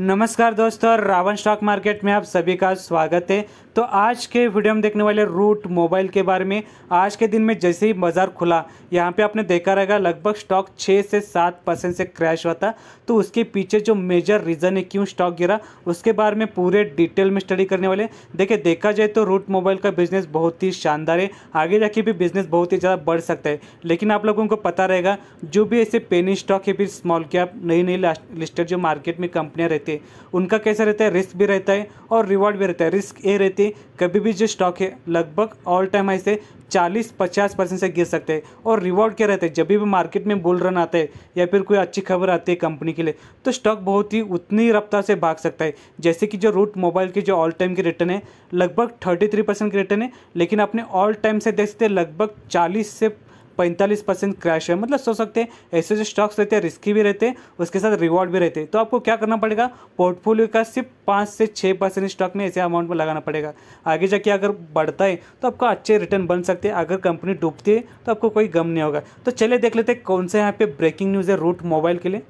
नमस्कार दोस्तों Ravan stock market में आप सभी का स्वागत है तो आज के वीडियो में देखने वाले रूट मोबाइल के बारे में आज के दिन में जैसे ही बाज़ार खुला यहाँ पे आपने देखा रहेगा लगभग स्टॉक छः से सात परसेंट से क्रैश हुआ था तो उसके पीछे जो मेजर रीज़न है क्यों स्टॉक गिरा उसके बारे में पूरे डिटेल में स्टडी करने वाले देखिए देखा जाए तो रूट मोबाइल का बिज़नेस बहुत ही शानदार है आगे जाके भी बिज़नेस बहुत ही ज़्यादा बढ़ सकता है लेकिन आप लोगों को पता रहेगा जो भी ऐसे पेनी स्टॉक या फिर स्मॉल कैप नई नई लिस्टेड जो मार्केट में कंपनियाँ रहती है उनका कैसा रहता है रिस्क भी रहता है और रिवॉर्ड भी रहता है रिस्क ये रहती है कभी भी जो स्टॉक है लगभग ऑल टाइम हाई से 40-50 परसेंट से गिर सकते हैं और रिवॉर्ड क्या रहते हैं जब भी मार्केट में बुल रन आता है या फिर कोई अच्छी खबर आती है कंपनी के लिए तो स्टॉक बहुत ही उतनी रफ्तार से भाग सकता है जैसे कि जो रूट मोबाइल की जो ऑल टाइम के रिटर्न है लगभग 33 परसेंट के रिटर्न है लेकिन अपने ऑल टाइम से देख सकते लगभग चालीस से पैंतालीस परसेंट क्रैश है मतलब सोच सकते हैं ऐसे जो स्टॉक्स रहते हैं रिस्की भी रहते हैं उसके साथ रिवॉर्ड भी रहते हैं तो आपको क्या करना पड़ेगा पोर्टफोलियो का सिर्फ पाँच से छः परसेंट स्टॉक में ऐसे अमाउंट में लगाना पड़ेगा आगे जाके अगर बढ़ता है तो आपको अच्छे रिटर्न बन सकते हैं अगर कंपनी डूबती है तो आपको कोई गम नहीं होगा तो चले देख लेते हैं कौन सा यहाँ पे ब्रेकिंग न्यूज़ है रूट मोबाइल के लिए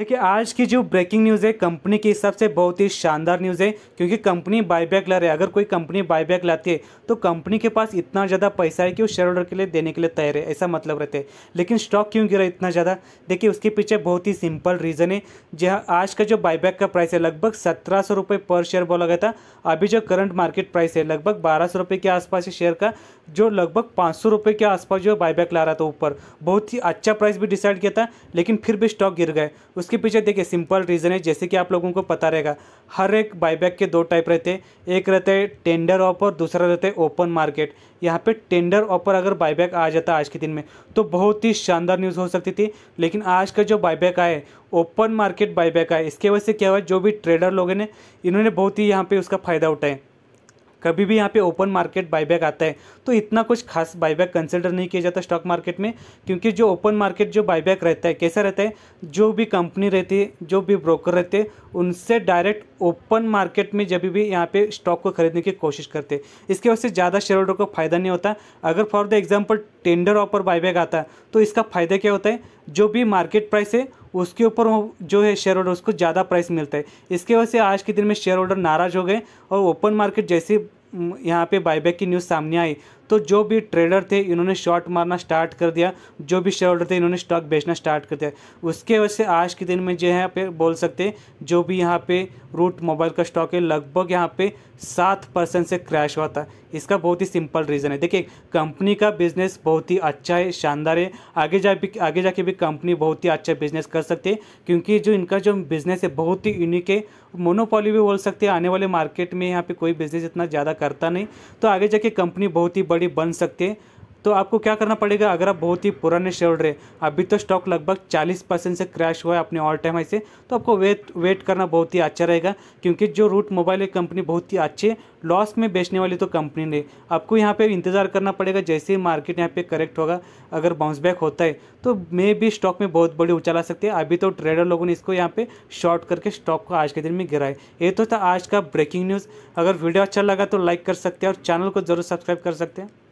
देखिए आज की जो ब्रेकिंग न्यूज़ है कंपनी के हिसाब से बहुत ही शानदार न्यूज़ है क्योंकि कंपनी बायबैक ला रही है अगर कोई कंपनी बायबैक लाती है तो कंपनी के पास इतना ज़्यादा पैसा है कि वो शेयर होल्डर के लिए देने के लिए तैयार है ऐसा मतलब रहते हैं लेकिन स्टॉक क्यों गिरा इतना ज़्यादा देखिए उसके पीछे बहुत ही सिंपल रीज़न है जहाँ आज का जो बायबैक का प्राइस है लगभग सत्रह सौ रुपये पर शेयर बोला गया था अभी जो करंट मार्केट प्राइस है लगभग बारह सौ रुपये के आसपास शेयर का जो लगभग पाँच सौ रुपये के आसपास जो बायबैक ला रहा था ऊपर बहुत ही अच्छा प्राइस भी डिसाइड किया था लेकिन फिर भी स्टॉक गिर गए उस उसके पीछे देखिए सिंपल रीज़न है जैसे कि आप लोगों को पता रहेगा हर एक बाईबैक के दो टाइप रहते हैं एक रहते हैं टेंडर ऑफर दूसरा रहते हैं ओपन मार्केट यहाँ पे टेंडर ऑफर अगर बाईबैक आ जाता आज के दिन में तो बहुत ही शानदार न्यूज़ हो सकती थी लेकिन आज का जो बाईबैक आए ओपन मार्केट बाईबैक आए इसके वजह से क्या हुआ जो भी ट्रेडर लोग हैं इन्होंने बहुत ही यहाँ पर उसका फ़ायदा उठाए कभी भी यहाँ पे ओपन मार्केट बायबैक आता है तो इतना कुछ खास बायबैक कंसिडर नहीं किया जाता स्टॉक मार्केट में क्योंकि जो ओपन मार्केट जो बायबैक रहता है कैसा रहता है जो भी कंपनी रहती है जो भी ब्रोकर रहते हैं उनसे डायरेक्ट ओपन मार्केट में जब भी यहाँ पे स्टॉक को खरीदने की कोशिश करते इसके इसकी वजह से ज़्यादा शेयर होल्डर को फायदा नहीं होता अगर for the example tender offer buyback आता है तो इसका फायदा क्या होता है जो भी मार्केट प्राइस है उसके ऊपर जो है शेयर होल्डर उसको ज़्यादा प्राइस मिलता है इसके वजह से आज के दिन में शेयर होल्डर नाराज़ हो गए और ओपन मार्केट जैसे हम्म, यहाँ पे बायबैक की न्यूज़ सामने आई तो जो भी ट्रेडर थे इन्होंने शॉर्ट मारना स्टार्ट कर दिया जो भी शेयर होल्डर थे इन्होंने स्टॉक बेचना स्टार्ट कर दिया उसके वजह से आज के दिन में जो है पे बोल सकते जो भी यहाँ पे रूट मोबाइल का स्टॉक है लगभग यहाँ पे सात परसेंट से क्रैश हुआ था इसका बहुत ही सिंपल रीज़न है देखिए कंपनी का बिजनेस बहुत ही अच्छा है शानदार है आगे जा भी आगे जाके भी कंपनी बहुत ही अच्छा बिजनेस कर सकती है क्योंकि जो इनका जो बिजनेस है बहुत ही यूनिक है मोनोपॉली भी बोल सकते हैं आने वाले मार्केट में यहाँ पे कोई बिजनेस इतना ज़्यादा करता नहीं तो आगे जाके कंपनी बहुत ही बड़ी बॉडी बन सकते हैं तो आपको क्या करना पड़ेगा अगर आप बहुत ही पुराने शेयर है अभी तो स्टॉक लगभग 40 परसेंट से क्रैश हुआ है अपने ऑल टाइम ऐसे तो आपको वेट वेट करना बहुत ही अच्छा रहेगा क्योंकि जो रूट मोबाइल कंपनी बहुत ही अच्छे लॉस में बेचने वाली तो कंपनी ने आपको यहाँ पे इंतज़ार करना पड़ेगा जैसे ही मार्केट यहाँ पे करेक्ट होगा अगर बाउंस बैक होता है तो मे भी स्टॉक में बहुत बड़ी उछाल आ सकती है अभी तो ट्रेडर लोगों ने इसको यहाँ पे शॉर्ट करके स्टॉक को आज के दिन में गिराए ये तो था आज का ब्रेकिंग न्यूज़ अगर वीडियो अच्छा लगा तो लाइक कर सकते हैं और चैनल को जरूर सब्सक्राइब कर सकते हैं